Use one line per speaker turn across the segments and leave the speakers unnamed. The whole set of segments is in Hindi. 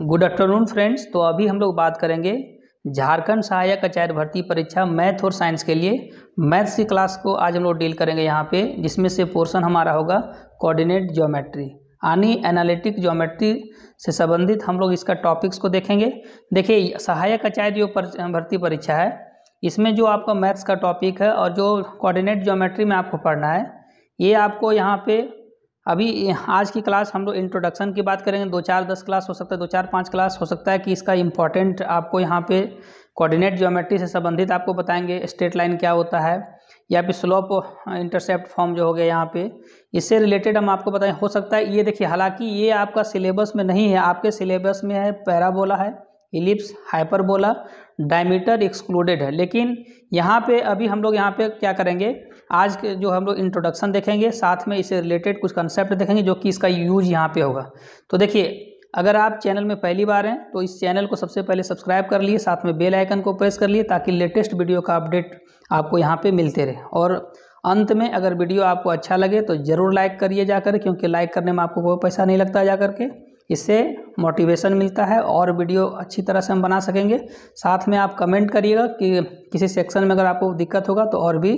गुड आफ्टरनून फ्रेंड्स तो अभी हम लोग बात करेंगे झारखंड सहायक आचार्य भर्ती परीक्षा मैथ और साइंस के लिए मैथ्स की क्लास को आज हम लोग डील करेंगे यहाँ पे जिसमें से पोर्शन हमारा होगा कोऑर्डिनेट ज्योमेट्री यानी एनालिटिक ज्योमेट्री से संबंधित हम लोग इसका टॉपिक्स को देखेंगे देखिए सहायक आचार्य जो भर्ती परीक्षा है इसमें जो आपका मैथ्स का टॉपिक है और जो कॉर्डिनेट ज्योमेट्री में आपको पढ़ना है ये आपको यहाँ पर अभी आज की क्लास हम लोग इंट्रोडक्शन की बात करेंगे दो चार दस क्लास हो सकता है दो चार पाँच क्लास हो सकता है कि इसका इम्पॉर्टेंट आपको यहाँ पे कोऑर्डिनेट ज्योमेट्री से संबंधित आपको बताएंगे स्ट्रेट लाइन क्या होता है या फिर स्लोप इंटरसेप्ट फॉर्म जो हो गया यहाँ पे इससे रिलेटेड हम आपको बताएं हो सकता है ये देखिए हालांकि ये आपका सिलेबस में नहीं है आपके सिलेबस में है पैराबोला है इलिप्स हाइपरबोला डायमीटर एक्सक्लूडेड है लेकिन यहाँ पे अभी हम लोग यहाँ पे क्या करेंगे आज के जो हम लोग इंट्रोडक्शन देखेंगे साथ में इसे रिलेटेड कुछ कंसेप्ट देखेंगे जो कि इसका यूज यहाँ पे होगा तो देखिए अगर आप चैनल में पहली बार हैं तो इस चैनल को सबसे पहले सब्सक्राइब कर लिए साथ में बेल आइकन को प्रेस कर लिए ताकि लेटेस्ट वीडियो का अपडेट आपको यहाँ पे मिलते रहे और अंत में अगर वीडियो आपको अच्छा लगे तो ज़रूर लाइक करिए जाकर क्योंकि लाइक करने में आपको कोई पैसा नहीं लगता जा के इससे मोटिवेशन मिलता है और वीडियो अच्छी तरह से हम बना सकेंगे साथ में आप कमेंट करिएगा कि किसी सेक्शन में अगर आपको दिक्कत होगा तो और भी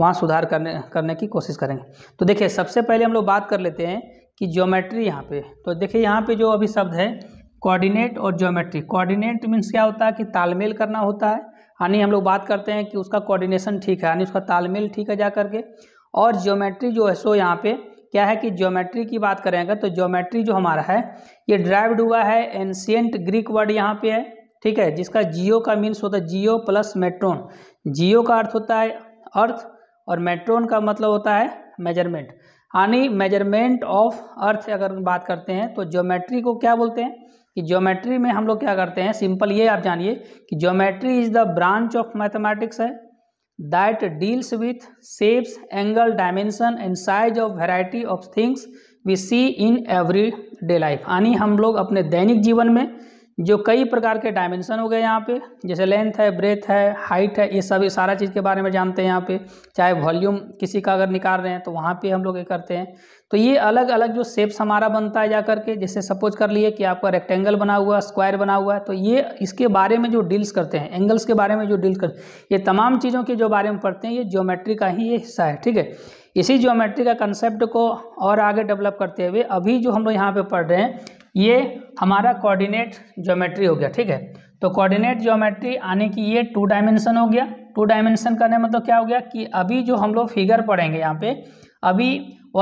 वहाँ सुधार करने करने की कोशिश करेंगे तो देखिए सबसे पहले हम लोग बात कर लेते हैं कि ज्योमेट्री यहाँ पे तो देखिए यहाँ पे जो अभी शब्द है कोऑर्डिनेट और ज्योमेट्री कोऑर्डिनेट मीन्स क्या होता है कि तालमेल करना होता है यानी हम लोग बात करते हैं कि उसका कोऑर्डिनेशन ठीक है यानी उसका तालमेल ठीक है जा करके और ज्योमेट्री जो है सो यहाँ पे क्या है कि ज्योमेट्री की बात करें अगर तो ज्योमेट्री जो हमारा है ये ड्राइव्ड हुआ है एंशियंट ग्रीक वर्ड यहाँ पे है ठीक है जिसका जियो का मीन्स होता है जियो प्लस मेट्रोन जियो का अर्थ होता है अर्थ और मेट्रोन का मतलब होता है मेजरमेंट यानी मेजरमेंट ऑफ अर्थ अगर बात करते हैं तो ज्योमेट्री को क्या बोलते हैं कि ज्योमेट्री में हम लोग क्या करते हैं सिंपल ये आप जानिए कि geometry is the branch of mathematics है that deals with shapes angle dimension and size of variety of things we see in every day life यानी हम लोग अपने दैनिक जीवन में जो कई प्रकार के डायमेंशन हो गए यहाँ पे जैसे लेंथ है ब्रेथ है हाइट है ये सब सारा चीज़ के बारे में जानते हैं यहाँ पे चाहे वॉल्यूम किसी का अगर निकाल रहे हैं तो वहाँ पे हम लोग ये करते हैं तो ये अलग अलग जो शेप्स हमारा बनता है जा करके जैसे सपोज कर लिए कि आपका रेक्टेंगल बना हुआ स्क्वायर बना हुआ है तो ये इसके बारे में जो डील्स करते हैं एंगल्स के बारे में जो डील करते हैं ये तमाम चीज़ों के जो बारे में पढ़ते हैं ये ज्योमेट्री का ही ये हिस्सा है ठीक है इसी ज्योमेट्री का कंसेप्ट को और आगे डेवलप करते हुए अभी जो हम लोग यहाँ पे पढ़ रहे हैं ये हमारा कोऑर्डिनेट ज्योमेट्री हो गया ठीक है तो कोऑर्डिनेट ज्योमेट्री आने की ये टू डायमेंशन हो गया टू डायमेंशन करने मतलब क्या हो गया कि अभी जो हम लोग फिगर पढ़ेंगे यहाँ पे अभी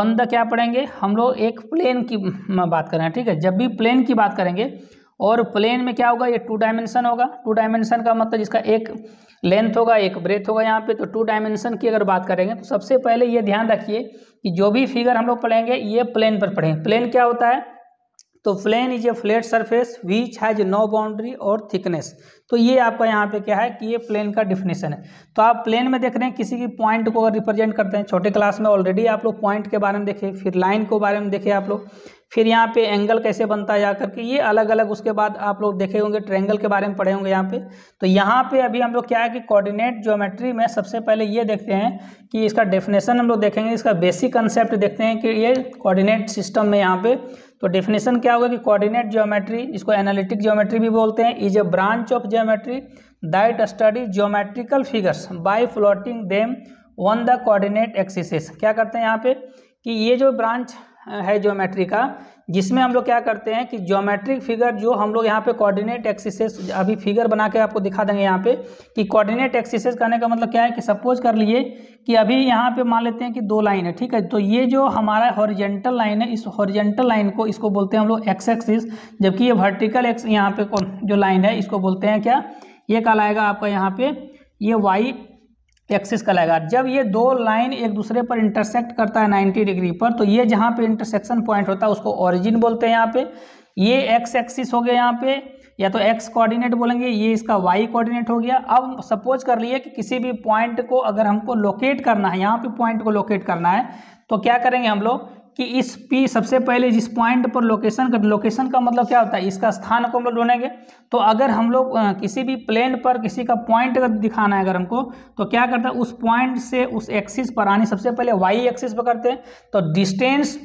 ऑन द क्या पढ़ेंगे हम लोग एक प्लेन की बात कर रहे हैं ठीक है जब भी प्लेन की बात करेंगे और प्लेन में क्या होगा ये टू डायमेंशन होगा टू डायमेंशन का मतलब जिसका एक लेंथ होगा एक ब्रेथ होगा यहाँ पे तो टू डायमेंशन की अगर बात करेंगे तो सबसे पहले ये ध्यान रखिए कि जो भी फिगर हम लोग पढ़ेंगे ये प्लेन पर पढ़ेंगे प्लेन क्या होता है तो plane is a flat surface which has no boundary और थिकनेस तो ये आपका यहाँ पे क्या है कि ये प्लेन का डिफिनेशन है तो आप प्लेन में देख रहे हैं किसी की पॉइंट को अगर रिप्रेजेंट करते हैं छोटे क्लास में ऑलरेडी आप लोग पॉइंट के बारे में देखें फिर लाइन को बारे में देखें आप लोग फिर यहाँ पे एंगल कैसे बनता है आकर के ये अलग अलग उसके बाद आप लोग देखे होंगे ट्रेंगल के बारे में पढ़े होंगे यहाँ पे तो यहाँ पे अभी हम लोग क्या है कि कोऑर्डिनेट ज्योमेट्री में सबसे पहले ये देखते हैं कि इसका डेफिनेशन हम लोग देखेंगे इसका बेसिक कंसेप्ट देखते हैं कि ये कोऑर्डिनेट सिस्टम में यहाँ पे तो डेफिनेशन क्या होगा कि कोऑर्डिनेट ज्योमेट्री इसको एनालिटिक ज्योमेट्री भी बोलते हैं is a branch of geometry that study geometrical figures by floating them on the coordinate axis क्या करते हैं यहाँ पे कि ये जो ब्रांच है ज्योमेट्री का जिसमें हम लोग क्या करते हैं कि ज्योमेट्रिक फिगर जो हम लोग यहाँ पे कोऑर्डिनेट एक्सिसेस अभी फिगर बना के आपको दिखा देंगे यहाँ पे कि कोऑर्डिनेट एक्सिसेस करने का मतलब क्या है कि सपोज कर लिए कि अभी यहाँ पे मान लेते हैं कि दो लाइन है ठीक है तो ये जो हमारा हॉरिजेंटल लाइन है इस हॉरिजेंटल लाइन को इसको बोलते हैं हम लोग एक्स एक्सिस जबकि ये वर्टिकल एक्स यहाँ पे जो लाइन है इसको बोलते हैं क्या ये कहलाएगा आपका यहाँ पे ये वाई एक्सिस का लगा जब ये दो लाइन एक दूसरे पर इंटरसेक्ट करता है 90 डिग्री पर तो ये जहाँ पे इंटरसेक्शन पॉइंट होता है उसको ओरिजिन बोलते हैं यहाँ पे ये एक्स एक्सिस हो गया यहाँ पे या तो एक्स कोऑर्डिनेट बोलेंगे ये इसका वाई कोऑर्डिनेट हो गया अब सपोज कर लिए कि किसी भी पॉइंट को अगर हमको लोकेट करना है यहाँ पे पॉइंट को लोकेट करना है तो क्या करेंगे हम लोग कि इस पी सबसे पहले जिस पॉइंट पर लोकेशन का लोकेशन का मतलब क्या होता है इसका स्थान को हम लोग ढूंढेंगे तो अगर हम लोग किसी भी प्लेन पर किसी का पॉइंट दिखाना है अगर हमको तो क्या करते हैं उस पॉइंट से उस एक्सिस पर आने सबसे पहले वाई एक्सिस पर करते हैं तो distance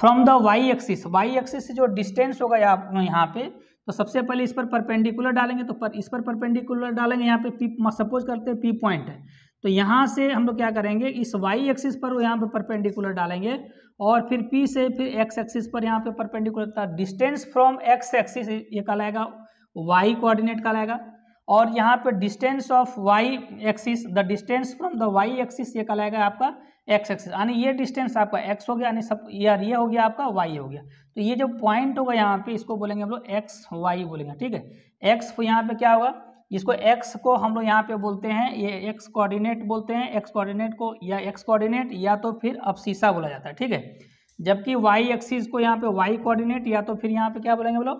from the Y axis Y axis से जो डिस्टेंस होगा यहाँ पे तो सबसे पहले इस पर परपेंडिकुलर डालेंगे तो पर इस पर परपेंडिकुलर डालेंगे यहाँ पे पी सपोज करते हैं पी पॉइंट है तो यहाँ से हम लोग क्या करेंगे इस वाई एक्सिस पर यहाँ पे परपेंडिकुलर डालेंगे और फिर पी से फिर एक्स एक्सिस पर यहाँ पे परपेंडिकुलर था डिस्टेंस फ्रॉम एक्स एक्सिस ये कहलाएगा वाई कोऑर्डिनेट कहलाएगा और यहाँ पे distance of Y axis the distance from the Y axis ये कहलाएगा आपका एक्स एक्सिस यानी ये डिस्टेंस आपका एक्स हो गया यानी सब यार ये हो गया आपका वाई हो गया तो ये जो पॉइंट होगा यहाँ पे इसको बोलेंगे हम लोग एक्स वाई बोलेंगे ठीक है एक्स यहाँ पे क्या होगा इसको एक्स को हम लोग यहाँ पे बोलते हैं ये एक्स कोऑर्डिनेट बोलते हैं एक्स कोऑर्डिनेट को या एक्स कोऑर्डिनेट या तो फिर अपशीसा बोला जाता है ठीक है जबकि वाई एक्सिस को यहाँ पे वाई कोऑर्डिनेट या तो फिर यहाँ पे क्या बोलेंगे बोलो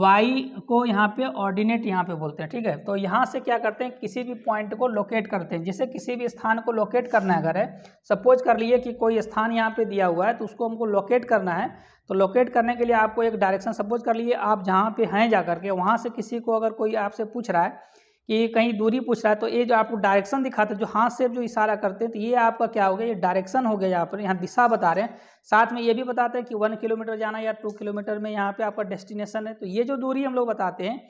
वाई को यहाँ पे ऑर्डिनेट यहाँ पे बोलते हैं ठीक है तो यहाँ से क्या करते हैं किसी भी पॉइंट को लोकेट करते हैं जैसे किसी भी स्थान को लोकेट करना है अगर है सपोज कर लिए कि कोई स्थान यहाँ पे दिया हुआ है तो उसको हमको लोकेट करना है तो लोकेट करने के लिए आपको एक डायरेक्शन सपोज कर लिए आप जहाँ पे हैं जा करके वहाँ से किसी को अगर कोई आपसे पूछ रहा है कि कहीं दूरी पूछ रहा है तो ये जो आपको डायरेक्शन दिखाता है जो हाथ से जो इशारा करते हैं तो ये आपका क्या हो गया ये डायरेक्शन हो गया यहाँ पर यहाँ दिशा बता रहे हैं साथ में ये भी बताते हैं कि वन किलोमीटर जाना या टू किलोमीटर में यहाँ पे आपका डेस्टिनेशन है तो ये जो दूरी हम लोग बताते हैं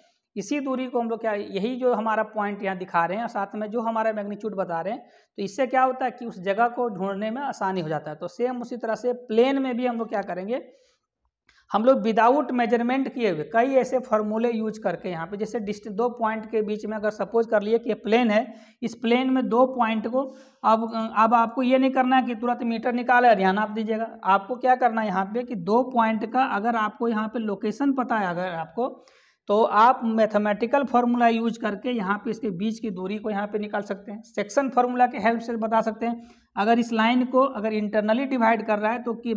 इसी दूरी को हम लोग क्या यही जो हमारा पॉइंट यहाँ दिखा रहे हैं और साथ में जो हमारा मैग्नीट्यूड बता रहे हैं तो इससे क्या होता है कि उस जगह को ढूंढने में आसानी हो जाता है तो सेम उसी तरह से प्लेन में भी हम लोग क्या करेंगे हम लोग विदाउट मेजरमेंट किए हुए कई ऐसे फार्मूले यूज करके यहाँ पे जैसे डिस्ट दो पॉइंट के बीच में अगर सपोज कर लिए कि ये प्लेन है इस प्लेन में दो पॉइंट को अब अब आपको ये नहीं करना है कि तुरंत मीटर निकाले और यहाँ नाप दीजिएगा आपको क्या करना है यहाँ पे कि दो पॉइंट का अगर आपको यहाँ पे लोकेशन पता है अगर आपको तो आप मैथमेटिकल फार्मूला यूज करके यहाँ पे इसके बीच की दूरी को यहाँ पे निकाल सकते हैं सेक्शन फार्मूला के हेल्प से बता सकते हैं अगर इस लाइन को अगर इंटरनली डिवाइड कर रहा है तो कि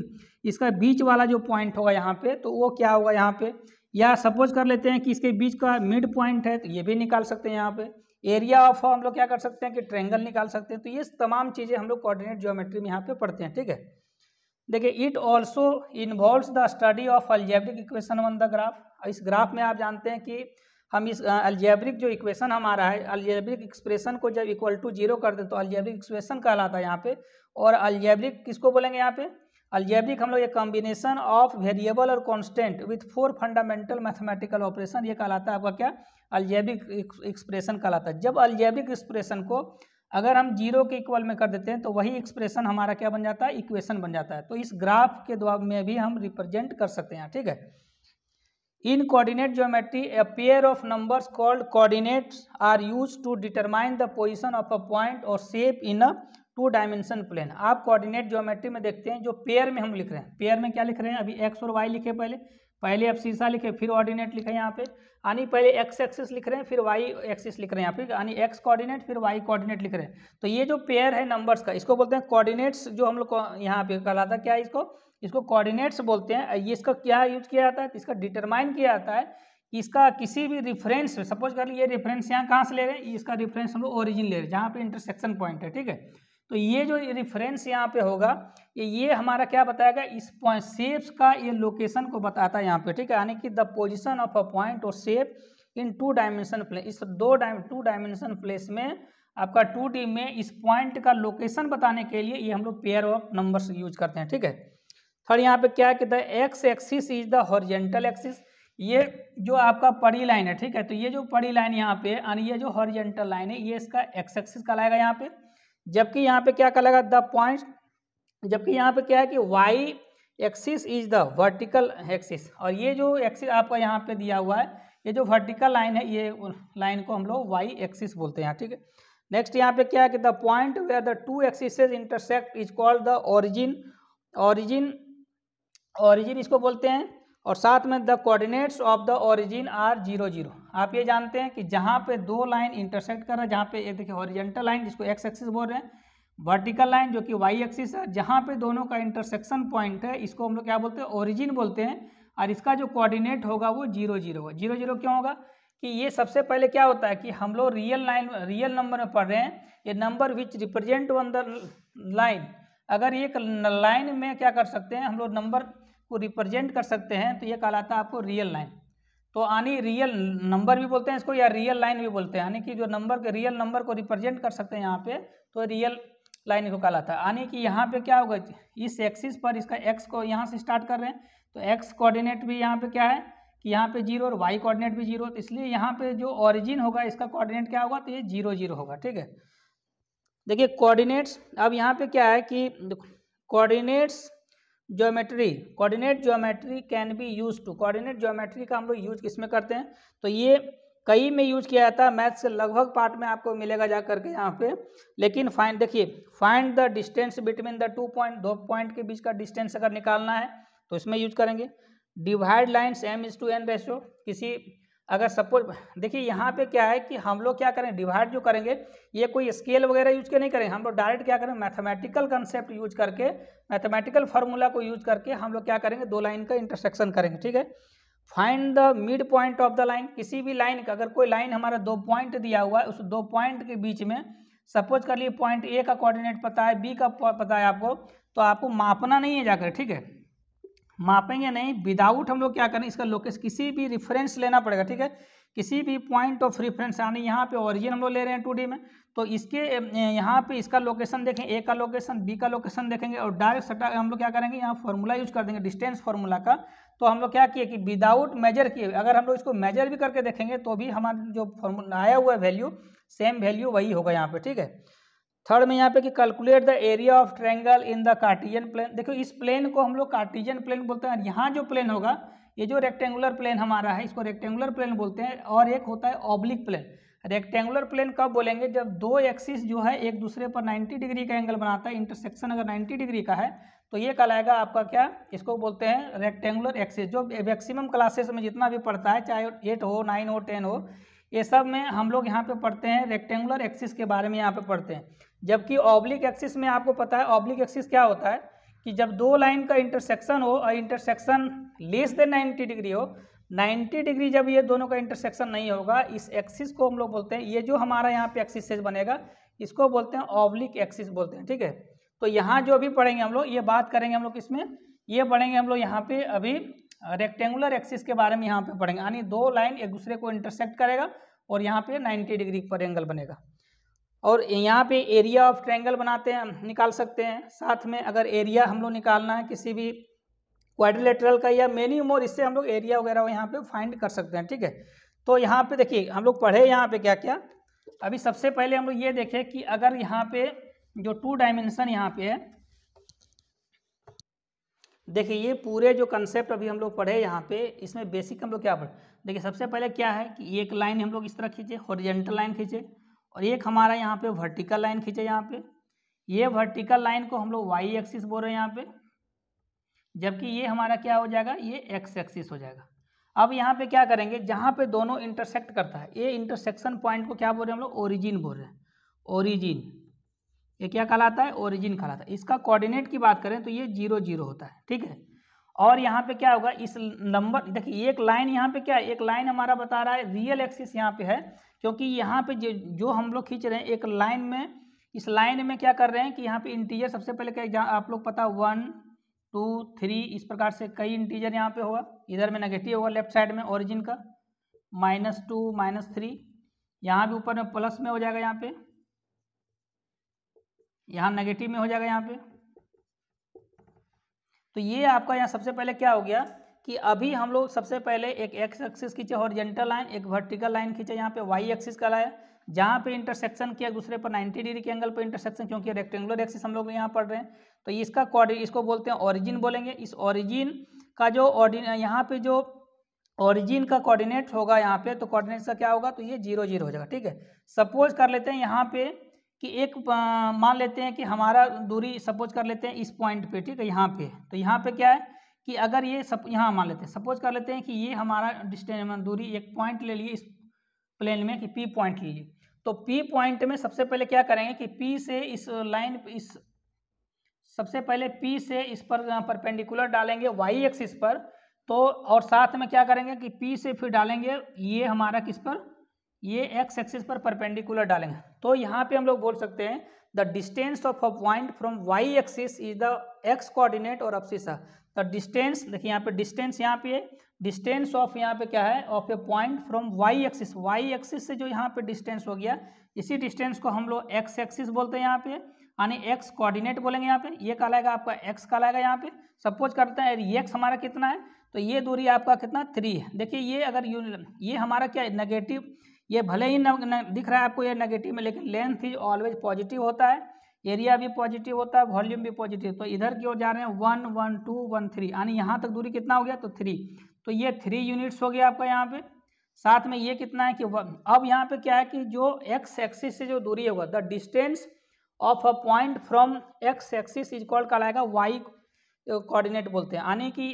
इसका बीच वाला जो पॉइंट होगा यहाँ पे तो वो क्या होगा यहाँ पे या सपोज कर लेते हैं कि इसके बीच का मिड पॉइंट है तो ये भी निकाल सकते हैं यहाँ पे एरिया ऑफ हम लोग क्या कर सकते हैं कि ट्रेंगल निकाल सकते हैं तो ये तमाम चीज़ें हम लोग कॉर्डिनेट ज्योमेट्री में यहाँ पे पढ़ते हैं ठीक है देखिए it also involve the study of algebraic equation on the graph इस ग्राफ में आप जानते हैं कि हम इस अलजेब्रिक जो इक्वेशन हमारा है अलजेब्रिक एक्सप्रेशन को जब इक्वल टू जीरो कर दें तो अलजेब्रिक एक्सप्रेशन कहलाता है यहाँ पे और अलजेब्रिक किसको बोलेंगे यहाँ पे अलजेब्रिक हम लोग ये कॉम्बिनेशन ऑफ वेरिएबल और constant with four fundamental mathematical operation ये कहलाता है आपका क्या अलजेब्रिक एक्सप्रेशन कहलाता है जब अलजेब्रिक एक्सप्रेशन को अगर हम जीरो के इक्वल में कर देते हैं तो वही एक्सप्रेशन हमारा क्या बन जाता है इक्वेशन बन जाता है तो इस ग्राफ के द्वारा में भी हम रिप्रेजेंट कर सकते हैं ठीक है in coordinate geometry a pair of numbers called coordinates are use to determine the position of a point और shape in a two dimension plane आप कोऑर्डिनेट ज्योमेट्री में देखते हैं जो पेयर में हम लिख रहे हैं पेयर में क्या लिख रहे हैं अभी एक्स और वाई लिखे पहले पहले आप सीसा लिखे फिर ऑर्डिनेट लिखे यहाँ पे यानी पहले एक्स एक्सिस लिख रहे हैं फिर वाई एक्सिस लिख रहे हैं यहाँ पे यानी एक्स कोऑर्डिनेट फिर वाई कोऑर्डिनेट लिख रहे हैं तो ये जो पेयर है नंबर्स का इसको बोलते हैं कोऑर्डिनेट्स जो हम लोग को यहाँ पे कहलाता है क्या इसको इसको कोऑर्डिनेट्स बोलते हैं ये इसका क्या यूज किया जाता है इसका डिटरमाइन किया जाता है कि इसका किसी भी रिफरेंस सपोज कर लिए रेफरेंस यहाँ कहाँ से ले रहे हैं इसका रिफरेंस हम लोग ओरिजिन ले रहे हैं जहाँ पे इंटरसेक्शन पॉइंट है ठीक है तो ये जो रिफरेंस यहाँ पे होगा ये ये हमारा क्या बताएगा इस पॉइंट सेप्स का ये लोकेशन को बताता है यहाँ पे ठीक है यानी कि the position of a point और shape in two dimension place is दो टू डायमेंशन प्लेस में आपका टू डी में इस पॉइंट का लोकेशन बताने के लिए ये हम लोग पेयर ऑफ नंबर्स यूज करते हैं ठीक है थर्ड यहाँ पे क्या है कि the X axis is the horizontal axis ये जो आपका पड़ी लाइन है ठीक है तो ये जो पड़ी लाइन यहाँ पे और ये जो हॉरिजेंटल लाइन है ये इसका एक्स एक्सिस कहलाएगा यहाँ पे जबकि यहाँ पे क्या कहेगा द पॉइंट जबकि यहाँ पे क्या है कि Y axis is the vertical axis और ये जो एक्सिस आपका यहाँ पे दिया हुआ है ये जो वर्टिकल लाइन है ये लाइन को हम लोग वाई एक्सिस बोलते हैं ठीक है नेक्स्ट यहाँ पे क्या है कि the point where the two axis intersect is called the origin origin origin इसको बोलते हैं और साथ में the coordinates of the origin are zero zero आप ये जानते हैं कि जहाँ पे दो लाइन इंटरसेक्ट कर रहे हैं जहाँ पे एक देखिए ओरिजेंटल लाइन जिसको एक्स एक्सिस बोल रहे हैं वर्टिकल लाइन जो कि वाई एक्सिस है जहाँ पे दोनों का इंटरसेक्शन पॉइंट है इसको हम लोग क्या बोलते हैं ओरिजिन बोलते हैं और इसका जो कोऑर्डिनेट होगा वो जीरो जीरो होगा जीरो जीरो क्यों होगा कि ये सबसे पहले क्या होता है कि हम लोग रियल लाइन रियल नंबर में पढ़ रहे हैं ये number which represent one the line अगर एक लाइन में क्या कर सकते हैं हम लोग नंबर को रिप्रेजेंट कर सकते हैं तो ये कहलाता है आपको रियल लाइन तो यानी रियल नंबर भी बोलते हैं इसको या रियल लाइन भी बोलते हैं यानी कि जो नंबर के रियल नंबर को रिप्रेजेंट कर सकते हैं यहाँ पे तो रियल लाइन को कहलाता है यानी कि यहाँ पे क्या होगा इस एक्सिस पर इसका एक्स को यहाँ से स्टार्ट कर रहे हैं तो एक्स कोऑर्डिनेट भी यहाँ पे क्या है कि यहाँ पे जीरो और वाई कोऑर्डिनेट भी जीरो तो इसलिए यहाँ पे जो ऑरिजिन होगा इसका कोऑर्डिनेट क्या होगा तो ये जीरो जीरो होगा ठीक है देखिए कोऑर्डिनेट्स अब यहाँ पे क्या है कि coordinates geometry coordinate geometry can be use to coordinate geometry का हम लोग यूज किसमें करते हैं तो ये कई में यूज किया जाता है मैथ्स के लगभग पार्ट में आपको मिलेगा जा करके यहाँ पे लेकिन फाइंड देखिए find the distance between the two point दो पॉइंट के बीच का डिस्टेंस अगर निकालना है तो इसमें यूज करेंगे divide lines M is to N ratio किसी अगर सपोज देखिए यहाँ पे क्या है कि हम लोग क्या करें डिवाइड जो करेंगे ये कोई स्केल वगैरह यूज के नहीं करेंगे हम लोग डायरेक्ट क्या करें मैथमेटिकल कंसेप्ट यूज करके मैथमेटिकल फार्मूला को यूज करके हम लोग क्या करेंगे दो लाइन का इंटरसेक्शन करेंगे ठीक है find the mid point of the line किसी भी लाइन का अगर कोई लाइन हमारा दो पॉइंट दिया हुआ है उस दो पॉइंट के बीच में सपोज कर लिए पॉइंट ए का कोऑर्डिनेट पता है बी का पता है आपको तो आपको मापना नहीं है जाकर ठीक है मापेंगे नहीं विदाउट हम लोग क्या करें इसका लोकेशन किसी भी रिफरेंस लेना पड़ेगा ठीक है किसी भी पॉइंट ऑफ रिफरेंस यानी यहाँ पे ओरिजिन हम लोग ले रहे हैं टू में तो इसके यहाँ पे इसका लोकेशन देखें ए का लोकेशन बी का लोकेशन देखेंगे और डायरेक्ट सटा हम लोग क्या करेंगे यहाँ फॉर्मूला यूज कर देंगे डिस्टेंस फॉर्मूला का तो हम लोग क्या किए कि विदाउट मेजर किए अगर हम लोग इसको मेजर भी करके देखेंगे तो भी हमारा जो फॉर्मूला आया हुआ है वैल्यू सेम वैल्यू वही होगा यहाँ पे ठीक है थर्ड में यहाँ पे कि calculate the area of triangle in the cartesian plane देखो इस प्लेन को हम लोग कार्टिजन प्लेन बोलते हैं और यहाँ जो प्लेन होगा ये जो रेक्टेंगुलर प्लेन हमारा है इसको रेक्टेंगुलर प्लेन बोलते हैं और एक होता है ऑब्लिक प्लेन रेक्टेंगुलर प्लेन कब बोलेंगे जब दो एक्सिस जो है एक दूसरे पर 90 डिग्री का एंगल बनाता है इंटरसेक्शन अगर 90 डिग्री का है तो ये कहलाएगा आपका क्या इसको बोलते हैं रेक्टेंगुलर एक्सिस जो मैक्सिमम क्लासेस में जितना भी पढ़ता है चाहे एट हो नाइन हो टेन हो ये सब में हम लोग यहाँ पे पढ़ते हैं रेक्टेंगुलर एक्सिस के बारे में यहाँ पे पढ़ते हैं जबकि ऑब्लिक एक्सिस में आपको पता है ऑब्लिक एक्सिस क्या होता है कि जब दो लाइन का इंटरसेक्शन हो और intersection less than ninety degree हो नाइन्टी डिग्री जब ये दोनों का इंटरसेक्शन नहीं होगा इस एक्सिस को हम लोग बोलते हैं ये जो हमारा यहाँ पे एक्सिस बनेगा इसको बोलते हैं ऑब्लिक एक्सिस बोलते हैं ठीक है तो यहाँ जो अभी पढ़ेंगे हम लोग ये बात करेंगे हम लोग इसमें ये पढ़ेंगे हम लोग यहाँ पे अभी रेक्टेंगुलर एक्सिस के बारे में यहाँ पे पढ़ेंगे यानी दो लाइन एक दूसरे को इंटरसेक्ट करेगा और यहाँ पे 90 डिग्री पर एंगल बनेगा और यहाँ पे एरिया ऑफ ट्रैंगल बनाते हैं निकाल सकते हैं साथ में अगर एरिया हम लोग निकालना है किसी भी क्वाड्रिलेटरल का या मेनी मोर इससे हम लोग एरिया वगैरह यहाँ पर फाइंड कर सकते हैं ठीक है तो यहाँ पर देखिए हम लोग पढ़े यहाँ पर क्या क्या अभी सबसे पहले हम लोग ये देखें कि अगर यहाँ पर जो टू डायमेंशन यहाँ पे है देखिए ये पूरे जो कंसेप्ट अभी हम लोग पढ़े यहाँ पे इसमें बेसिक हम लोग क्या पढ़े देखिए सबसे पहले क्या है कि एक लाइन हम लोग इस तरह खींचे हॉरिजेंटल लाइन खींचे और एक हमारा यहाँ पे वर्टिकल लाइन खींचे यहाँ पे ये वर्टिकल लाइन को हम लोग वाई एक्सिस बोल रहे हैं यहाँ पे जबकि ये हमारा क्या हो जाएगा ये एक्स एक्सिस हो जाएगा अब यहाँ पे क्या करेंगे जहाँ पे दोनों इंटरसेक्ट करता है ये इंटरसेक्शन पॉइंट को क्या बोल रहे हैं हम लोग ओरिजिन बोल रहे हैं ओरिजिन ये क्या कहलाता है ओरिजिन कहलाता है इसका कोऑर्डिनेट की बात करें तो ये जीरो जीरो होता है ठीक है और यहाँ पे क्या होगा इस नंबर देखिए एक लाइन यहाँ पे क्या है एक लाइन हमारा बता रहा है रियल एक्सिस यहाँ पे है क्योंकि यहाँ पे जो जो हम लोग खींच रहे हैं एक लाइन में इस लाइन में क्या कर रहे हैं कि यहाँ पे इंटीजर सबसे पहले क्या आप लोग पता वन टू थ्री इस प्रकार से कई इंटीजर यहाँ पे होगा इधर में नेगेटिव होगा लेफ्ट साइड में ओरिजिन का माइनस टू माइनस थ्री यहाँ भी ऊपर में प्लस में हो जाएगा यहाँ पे यहाँ नेगेटिव में हो जाएगा यहाँ पे तो ये आपका यहाँ सबसे पहले क्या हो गया कि अभी हम लोग सबसे पहले एक एक्स एक्सिस खींचे हॉरिजेंटल लाइन एक वर्टिकल लाइन खींचे यहाँ पे वाई एक्सिस का लाया जहाँ पे इंटरसेक्शन किया दूसरे पर 90 डिग्री के एंगल पर इंटरसेक्शन क्योंकि रेक्टेंगुलर एक्सिस हम लोग यहाँ पढ़ रहे हैं तो इसका कॉर्डिन इसको बोलते हैं ऑरिजिन बोलेंगे इस ऑरिजिन का जो ऑर्डिन यहाँ पे जो ऑरिजिन का कोऑर्डिनेट होगा यहाँ पे तो कोऑर्डिनेट का क्या होगा तो ये जीरो जीरो हो जाएगा ठीक है सपोज कर लेते हैं यहाँ पे कि एक मान लेते हैं कि हमारा दूरी सपोज कर लेते हैं इस पॉइंट पे ठीक है यहाँ पे तो यहाँ पे क्या है कि अगर ये सब यहाँ मान लेते हैं सपोज कर लेते हैं कि ये हमारा डिस्टेंस दूरी एक पॉइंट ले लिए इस प्लेन में कि पी पॉइंट ले लिए तो पी पॉइंट में सबसे पहले क्या करेंगे कि पी से इस लाइन इस सबसे पहले पी से इस पर परपेंडिकुलर डालेंगे वाई एक्सिस पर तो और साथ में क्या करेंगे कि पी से फिर डालेंगे ये हमारा किस पर ये एक्स एक्सिस पर परपेंडिकुलर डालेंगे तो यहाँ पे हम लोग बोल सकते हैं the distance of a point from Y axis is the X coordinate और अपसिसा द डिस्टेंस देखिए यहाँ पे डिस्टेंस यहाँ पे डिस्टेंस ऑफ यहाँ पे क्या है of a point from Y axis Y axis से जो यहाँ पे डिस्टेंस हो गया इसी डिस्टेंस को हम लोग एक्स एक्सिस बोलते हैं यहाँ पे यानी एक्स कोऑर्डिनेट बोलेंगे यहाँ पे ये यह कहलाएगा आपका एक्स लाएगा यहाँ पे सपोज करते हैं एक्स हमारा कितना है तो ये दूरी आपका कितना थ्री है देखिए ये अगर ये हमारा क्या है नेगेटिव ये भले ही न, न, दिख रहा है आपको ये नेगेटिव में लेकिन लेंथ ही ऑलवेज पॉजिटिव होता है एरिया भी पॉजिटिव होता है वॉल्यूम भी पॉजिटिव तो इधर की ओर जा रहे हैं one one two one three यानी यहाँ तक दूरी कितना हो गया तो थ्री तो ये थ्री यूनिट्स हो गया आपका यहाँ पे साथ में ये कितना है कि अब यहाँ पे क्या है कि जो एक्स एक्सिस से जो दूरी होगा the distance of a point from X axis is called कहलाएगा वाई कोऑर्डिनेट बोलते हैं यानी कि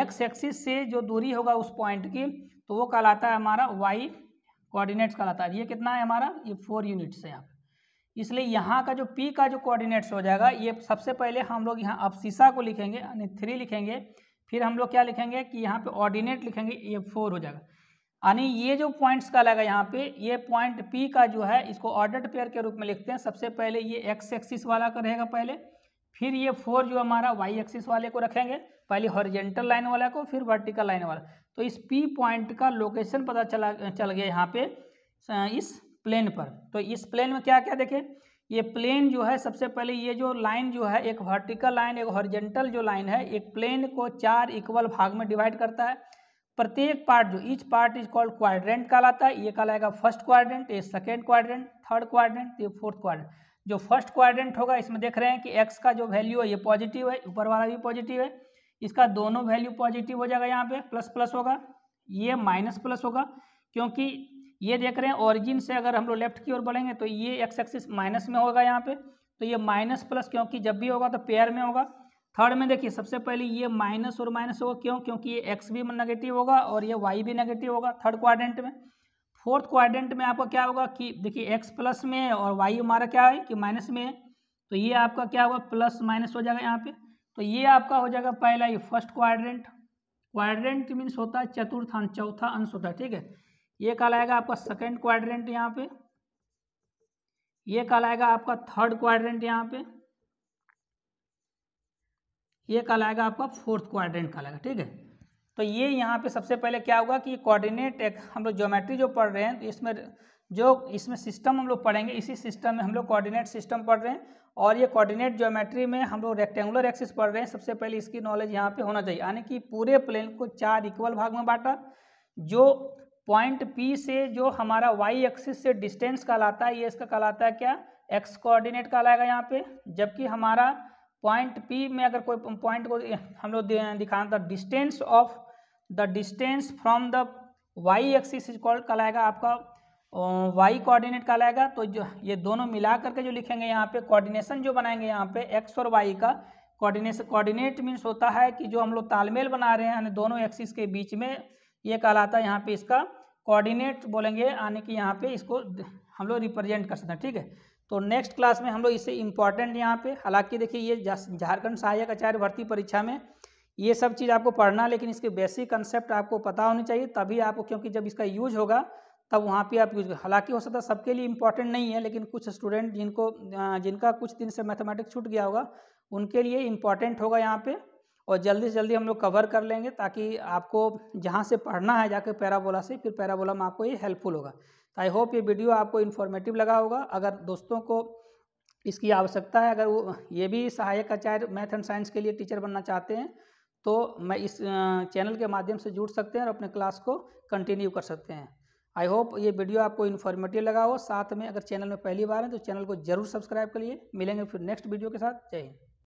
एक्स एक्सिस से जो दूरी होगा उस पॉइंट की तो वो कहलाता है हमारा वाई कोऑर्डिनेट्स कहलाता है ये कितना है हमारा ये फोर यूनिट्स है यहाँ पे इसलिए यहाँ का जो पी का जो कोऑर्डिनेट्स हो जाएगा ये सबसे पहले हम लोग यहाँ अब सीसा को लिखेंगे यानी थ्री लिखेंगे फिर हम लोग क्या लिखेंगे कि यहाँ पे ऑर्डिनेट लिखेंगे ये फोर हो जाएगा यानी ये जो पॉइंट्स का लगा यहाँ पे ये पॉइंट पी का जो है इसको ऑर्डर पेयर के रूप में लिखते हैं सबसे पहले ये एक्स एक्सिस वाला का रहेगा पहले फिर ये फोर जो हमारा वाई एक्सिस वाले को रखेंगे पहले हॉरिजेंटल लाइन वाला को फिर वर्टिकल लाइन वाला तो इस पी पॉइंट का लोकेशन पता चला चल गया यहाँ पे इस प्लेन पर तो इस प्लेन में क्या क्या देखें ये प्लेन जो है सबसे पहले ये जो लाइन जो है एक वर्टिकल लाइन एक हॉरिजेंटल जो लाइन है एक प्लेन को चार इक्वल भाग में डिवाइड करता है प्रत्येक पार्ट जो each part is called quadrant कहलाता है ये कहलाएगा फर्स्ट क्वाड्रेंट ये सेकेंड क्वाड्रेंट थर्ड क्वाड्रेंट ये फोर्थ क्वाड्रेंट जो फर्स्ट क्वाड्रेंट होगा इसमें देख रहे हैं कि एक्स का जो वैल्यू है ये पॉजिटिव है ऊपर वाला भी पॉजिटिव है इसका दोनों वैल्यू पॉजिटिव हो जाएगा यहाँ पे प्लस प्लस होगा ये माइनस प्लस होगा क्योंकि ये देख रहे हैं ओरिजिन से अगर हम लोग लेफ्ट की ओर बढ़ेंगे तो ये एक्स एक्सिस माइनस में होगा यहाँ पे तो ये माइनस प्लस क्योंकि जब भी होगा तो पेयर में होगा थर्ड में देखिए सबसे पहले ये माइनस और माइनस होगा क्यों क्योंकि ये एक्स भी नेगेटिव होगा और ये वाई भी नेगेटिव होगा थर्ड क्वाड्रेंट में फोर्थ क्वाड्रेंट में आपका क्या होगा कि देखिए एक्स प्लस में है और वाई हमारा क्या है कि माइनस में है तो ये आपका क्या होगा प्लस माइनस हो जाएगा यहाँ पे तो ये आपका हो जाएगा पहला ये फर्स्ट क्वाड्रेंट क्वाड्रेंट मीन्स होता है चतुर्थ अंश चौथा अंश होता है ठीक है ये कहलाएगा आपका सेकेंड क्वाड्रेंट यहाँ पे ये कहलाएगा आपका थर्ड क्वाड्रेंट यहाँ पे ये कहलाएगा आपका फोर्थ क्वाड्रेंट कहलाएगा ठीक है तो ये यहाँ पे सबसे पहले क्या होगा कि कोऑर्डिनेट एक हम लोग ज्योमेट्री जो पढ़ रहे हैं तो इसमें जो इसमें सिस्टम हम लोग पढ़ेंगे इसी सिस्टम में हम लोग कोऑर्डिनेट सिस्टम पढ़ रहे हैं और ये कोऑर्डिनेट ज्योमेट्री में हम लोग रेक्टेंगुलर एक्सिस पढ़ रहे हैं सबसे पहले इसकी नॉलेज यहाँ पे होना चाहिए यानी कि पूरे प्लेन को चार इक्वल भाग में बांटा जो पॉइंट पी से जो हमारा वाई एक्सिस से डिस्टेंस कहलाता है ये इसका कहलाता है क्या एक्स कोऑर्डिनेट कहलाएगा यहाँ पे जबकि हमारा पॉइंट पी में अगर कोई पॉइंट को हम लोग दिखा था distance of the distance from the Y axis is called कहलाएगा आपका वाई कोऑर्डिनेट कहलाएगा तो जो ये दोनों मिला करके जो लिखेंगे यहाँ पे कोऑर्डिनेशन जो बनाएंगे यहाँ पे एक्स और वाई का कोऑर्डिनेशन कोऑर्डिनेट मीन्स होता है कि जो हम लोग तालमेल बना रहे हैं यानी दोनों एक्सिस के बीच में ये कहलाता है यहाँ पे इसका कोऑर्डिनेट बोलेंगे यानी कि यहाँ पे इसको हम लोग रिप्रेजेंट कर सकते हैं ठीक है तो नेक्स्ट क्लास में हम लोग इसे इम्पॉर्टेंट यहाँ पे हालांकि देखिए ये झारखंड सहायक आचार्य भर्ती परीक्षा में ये सब चीज़ आपको पढ़ना लेकिन इसके बेसिक कंसेप्ट आपको पता होनी चाहिए तभी आपको क्योंकि जब इसका यूज होगा तब वहाँ पे आप यूज हालांकि हो सकता है सबके लिए इम्पॉर्टेंट नहीं है लेकिन कुछ स्टूडेंट जिनको जिनका कुछ दिन से मैथमेटिक्स छूट गया होगा उनके लिए इम्पॉर्टेंट होगा यहाँ पे और जल्दी से जल्दी हम लोग कवर कर लेंगे ताकि आपको जहाँ से पढ़ना है जाकर पैराबोला से फिर पैराबोला में आपको ये हेल्पफुल होगा तो आई होप ये वीडियो आपको इन्फॉर्मेटिव लगा होगा अगर दोस्तों को इसकी आवश्यकता है अगर वो ये भी सहायक आचार्य मैथ एंड साइंस के लिए टीचर बनना चाहते हैं तो मैं इस चैनल के माध्यम से जुड़ सकते हैं और अपने क्लास को कंटिन्यू कर सकते हैं आई होप ये वीडियो आपको इन्फॉर्मेटिव लगा हो साथ में अगर चैनल में पहली बार है तो चैनल को जरूर सब्सक्राइब करिए मिलेंगे फिर नेक्स्ट वीडियो के साथ जय हिंद